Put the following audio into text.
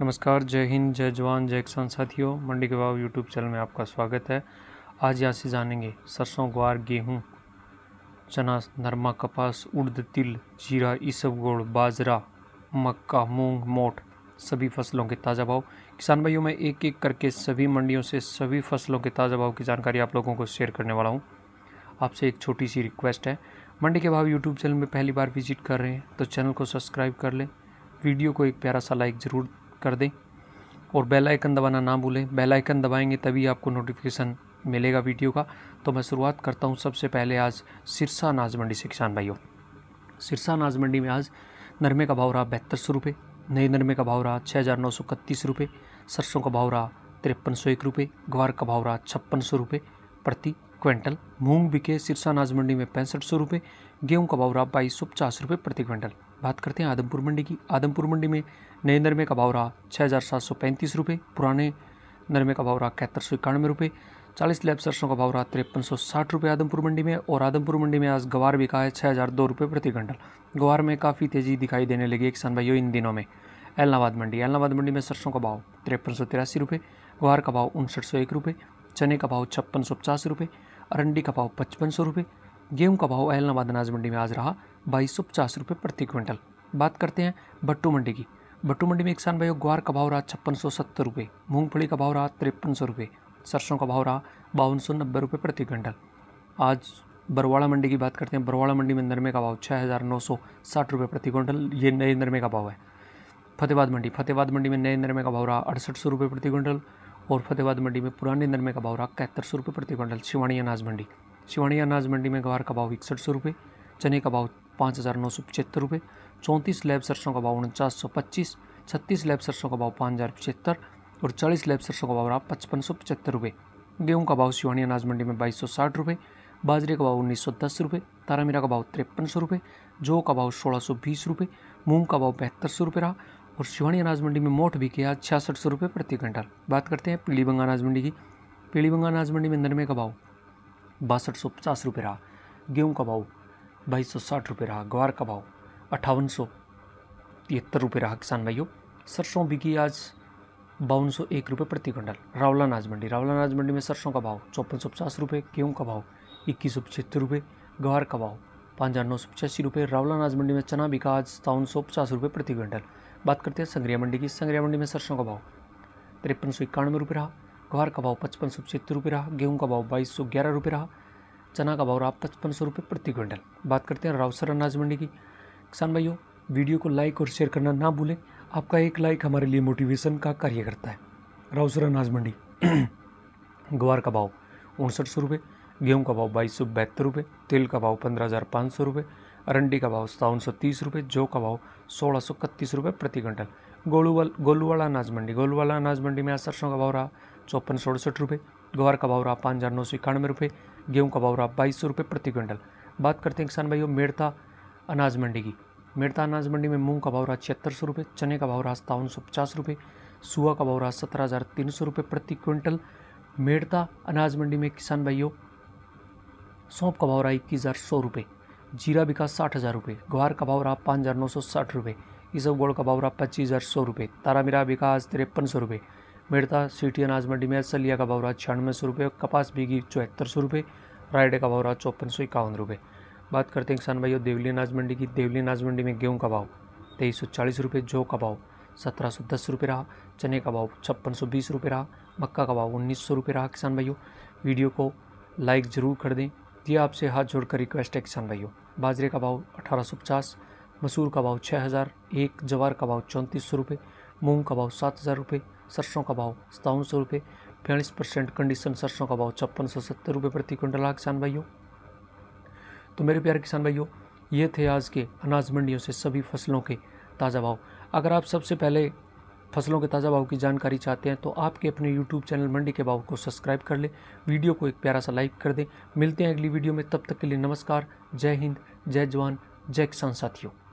नमस्कार जय हिंद जय जवान जय किसान साथियों मंडी के कबाब यूट्यूब चैनल में आपका स्वागत है आज यहाँ से जानेंगे सरसों ग्वार गेहूँ चना नरमा कपास उड़द तिल जीरा इसबगोड़ बाजरा मक्का मूंग मोट सभी फसलों के ताज़ा भाव किसान भाइयों में एक एक करके सभी मंडियों से सभी फसलों के ताज़ा भाव की जानकारी आप लोगों को शेयर करने वाला हूँ आपसे एक छोटी सी रिक्वेस्ट है मंडी के भाव यूट्यूब चैनल में पहली बार विजिट कर रहे हैं तो चैनल को सब्सक्राइब कर लें वीडियो को एक प्यारा सा लाइक ज़रूर कर दें और बेल आइकन दबाना ना भूलें बेल आइकन दबाएंगे तभी आपको नोटिफिकेशन मिलेगा वीडियो का तो मैं शुरुआत करता हूँ सबसे पहले आज सिरसा अनाज मंडी से किसान भाइयों सिरसा अनाज मंडी में आज नरमे का भाव रहा बहत्तर सौ रुपये नए नरमे का भाव रहा छः हज़ार नौ सौ इकतीस रुपये सरसों का भाव रहा तिरपन सौ एक रुपये ग्वार का भाव रहा छप्पन सौ रुपये प्रति क्विंटल मूंग बिके सिरसा अनाज मंडी में पैंसठ सौ रुपये गेहूँ का भाव रहा बाईस सौ पचास रुपये प्रति क्विंटल बात करते हैं आदमपुर मंडी की आदमपुर मंडी में नए नरमे का भाव रहा छः हज़ार सात सौ पैंतीस रुपये पुराने नरमे का भाव रहा इकहत्तर सौ इक्यानवे रुपये चालीस लैब सरसों का भाव रहा तिरपन सौ साठ रुपये आदमपुर मंडी में और आदमपुर मंडी में आज गवार बिका है छः हज़ार दो रुपये प्रति क्विंटल गवार में काफ़ी तेज़ी दिखाई देने लगी किसान भाइयों इन दिनों में एलनाबाद मंडी एलनाबाद मंडी में सरसों का भाव तिरपन सौ तिरासी रुपये ग्वार का भाव उनसठ सौ एक रुपये चने का भाव छप्पन सौ पचास रुपये अरंडी का भाव पचपन सौ रुपये गेहूँ का भाव अहलनाबाद अनाज मंडी में आज रहा बाईस सौ पचास रुपये प्रति क्विंटल बात करते हैं भट्टू मंडी की भट्टू मंडी में किसान भाइयों ग्वार का भाव रहा छप्पन सौ सत्तर रुपये मूँगफली का भाव रहा तिरपन सौ रुपये सरसों का भाव रहा बावन सौ नब्बे रुपये प्रति क्विंटल आज बरवाड़ा मंडी की बात करते हैं बरवाड़ा मंडी में नरमे का भाव छः हज़ार नौ सौ साठ रुपये प्रति क्विंटल ये नए नरमे का भाव है फतेहबाद मंडी फतेहबाद मंडी में नए नरमे का भाव रहा अड़सठ सौ रुपये प्रति क्विंटल और फतेहाबाद मंडी में पुराने नरमे का भाव रहा इकहत्तर सौ रुपये प्रति क्विंटल शिवानी अनाज मंडी शिवानी अनाज मंडी में गवार का भाव इकसठ सौ रुपये चने का भाव पाँच हज़ार नौ सौ पचहत्तर रुपये चौंतीस लैब सरसों का भाव उनचास सौ पच्चीस छत्तीस लैब सरसों का भाव पाँच हज़ार पचहत्तर और चालीस लैब सरसों का भाव रहा पचपन सौ पचहत्तर रुपये गेहूँ का भाव शिवानी अनाज मंडी में बाईस सौ साठ रुपये बाजरे का भाव उन्नीस सौ दस रुपये तारामीरा का भाव तिरपन सौ रुपये जौ का भाव सोलह सौ बीस रुपये मूंग का भाव बहत्तर सौ रुपये रहा और शिवानी अनाज मंडी में मोट भी आज छियासठ सौ रुपये प्रति क्विंटल बात करते हैं पीली बंगा अनाज मंडी की पीली बंगा अनाज मंडी में नरमे का भाव बासठ सौ पचास रुपये रहा गेहूँ का भाव बाईस सौ साठ रुपये रहा ग्वार का भाव अट्ठावन सौ तिहत्तर रुपये रहा किसान भाइयों सरसों बिकी आज बावन सौ एक रुपये प्रति क्विंटल रावला अनाज मंडी रावला अनाज मंडी में सरसों का भाव चौपन सौ पचास रुपये गेहूँ का भाव इक्कीस सौ पचहत्तर रुपये ग्वार का भाव पाँच हज़ार नौ सौ पचासी रुपये रावला अनाज मंडी में चना बिका आज सतावन सौ पचास रुपये प्रति क्विंटल बात करते हैं संग्रिया मंडी की संग्रिया मंडी में सरसों का भाव तिरपन सौ इक्यानवे रुपये रहा ग्वार का भाव पचपन सौ छिहत्तर रुपये रहा गेहूं का भाव बाईस सौ ग्यारह रुपये रहा चना का भाव रहा पचपन सौ रुपये प्रति क्विंटल बात करते हैं रावसर अनाज मंडी की किसान भाइयों वीडियो को लाइक और शेयर करना ना भूलें आपका एक लाइक हमारे लिए मोटिवेशन का कार्य करता है रावसर अनाज मंडी ग्वार का भाव उनसठ सौ रुपये गेहूँ का भाव बाईस सौ बहत्तर रुपये तेल का भाव पंद्रह हज़ार पाँच सौ रुपये रंडी का भाव सतावन सौ तीस रुपये जौ का भाव सोलह सौ इकतीस रुपये प्रति क्विंटल गोलूवल गोलूवाला अनाज मंडी गोलूवाला अनाज मंडी में आज सरसों का भाव रहा चौपन सौ अड़सठ रुपये ग्वार का भाव रहा पाँच हज़ार नौ सौ इक्यानवे रुपये गेहूँ का भाव रहा बाईस सौ रुपये प्रति क्विंटल बात करते हैं किसान भाइयों मेड़ता अनाज मंडी की मेड़ता अनाज मंडी में मूंग का भाव रहा छिहत्तर सौ रुपये चने का भाव रहा सतावन सौ पचास रुपये सुआ का भाव रहा सत्रह हज़ार तीन सौ रुपये प्रति क्विंटल मेड़ता अनाज मंडी में किसान भाइयों सौंप का भाव रहा इक्कीस हज़ार सौ रुपये जीरा बिका साठ हज़ार रुपये ग्वार का भाव रहा पाँच हज़ार नौ सौ साठ रुपये इसब गोड़ का भाव रहा पच्चीस हज़ार सौ रुपये तारा मीरा बिका आज तिरपन सौ रुपये मेड़ता सीटी अनाज मंडी में सलिया का भाव रहा छियानवे सौ रुपये कपास बीघी चौहत्तर सौ रुपये रायडे का भाव रहा चौपन सौ इक्यावन रुपये बात करते हैं किसान भाइयों देवली अनाज मंडी की देवली अनाज मंडी में गेहूँ का भाव तेईस सौ चालीस रुपये जौ का भाव सत्रह सौ दस रुपये रहा चने का भाव छप्पन सौ बीस रुपये रहा मक्का का भाव उन्नीस सौ रुपये रहा किसान भाइयों वीडियो को लाइक ज़रूर कर दें ये आपसे हाथ जोड़कर रिक्वेस्ट है किसान भाइयों बाजरे का भाव अठारह सौ पचास मसूर का भाव छः हज़ार एक जवार का भाव चौंतीस सौ रुपये मूँग का भाव सात हज़ार रुपये सरसों का भाव सतावन सौ रुपये बयालीस परसेंट कंडीशन सरसों का भाव छप्पन सौ सत्तर रुपये प्रति क्विंटल आ किसान भाइयों तो मेरे प्यारे किसान भाइयों ये थे आज के अनाज मंडियों से सभी फसलों के ताज़ा भाव अगर आप सबसे पहले फसलों के ताज़ा भाव की जानकारी चाहते हैं तो आपके अपने यूट्यूब चैनल मंडी के भाव को सब्सक्राइब कर लें वीडियो को एक प्यारा सा लाइक कर दें मिलते हैं अगली वीडियो में तब तक के लिए नमस्कार जय हिंद जय जवान जय किसान साथियों